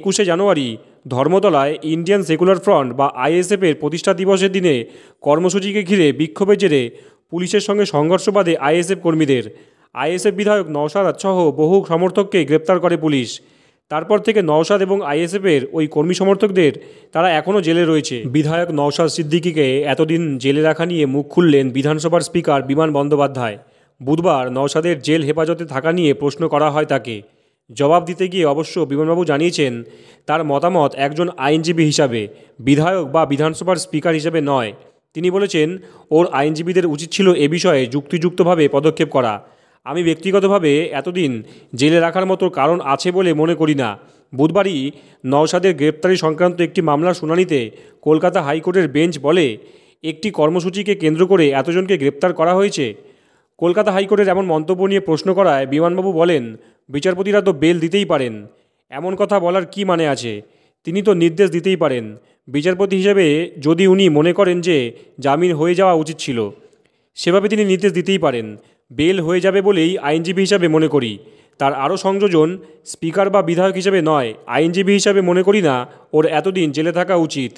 একুশে জানুয়ারি ধর্মতলায় Indian secular front বা আইএসএফের প্রতিষ্ঠা দিবসের দিনে কর্মসূচিকে ঘিরে বিক্ষোভের জেরে পুলিশের সঙ্গে সংঘর্ষ বাঁধে আইএসএফ কর্মীদের আইএসএফ বিধায়ক নওশাদ সহ বহু সমর্থককে গ্রেপ্তার করে পুলিশ তারপর থেকে নওশাদ এবং আইএসএফের ওই কর্মী সমর্থকদের তারা এখনও জেলে রয়েছে বিধায়ক নওশাদ সিদ্দিকিকে এতদিন জেলে রাখা নিয়ে মুখ খুললেন বিধানসভার স্পিকার বিমান বন্দ্যোপাধ্যায় বুধবার নওশাদের জেল হেফাজতে থাকা নিয়ে প্রশ্ন করা হয় তাকে জবাব দিতে গিয়ে অবশ্য বিমানবাবু জানিয়েছেন তার মতামত একজন আইনজীবী হিসাবে বিধায়ক বা বিধানসভার স্পিকার হিসেবে নয় তিনি বলেছেন ওর আইনজীবীদের উচিত ছিল এ বিষয়ে যুক্তিযুক্তভাবে পদক্ষেপ করা আমি ব্যক্তিগতভাবে এতদিন জেলে রাখার মতো কারণ আছে বলে মনে করি না বুধবারই নওশাদের গ্রেপ্তারি সংক্রান্ত একটি মামলার শুনানিতে কলকাতা হাইকোর্টের বেঞ্চ বলে একটি কর্মসূচিকে কেন্দ্র করে এতজনকে গ্রেপ্তার করা হয়েছে কলকাতা হাইকোর্টের এমন মন্তব্য নিয়ে প্রশ্ন করায় বিমানবাবু বলেন বিচারপতিরা তো বেল দিতেই পারেন এমন কথা বলার কি মানে আছে তিনি তো নির্দেশ দিতেই পারেন বিচারপতি হিসেবে যদি উনি মনে করেন যে জামিন হয়ে যাওয়া উচিত ছিল সেভাবে তিনি নির্দেশ দিতেই পারেন বেল হয়ে যাবে বলেই আইনজীবী হিসাবে মনে করি তার আরও সংযোজন স্পিকার বা বিধায়ক হিসেবে নয় আইনজীবী হিসাবে মনে করি না ওর এতদিন জেলে থাকা উচিত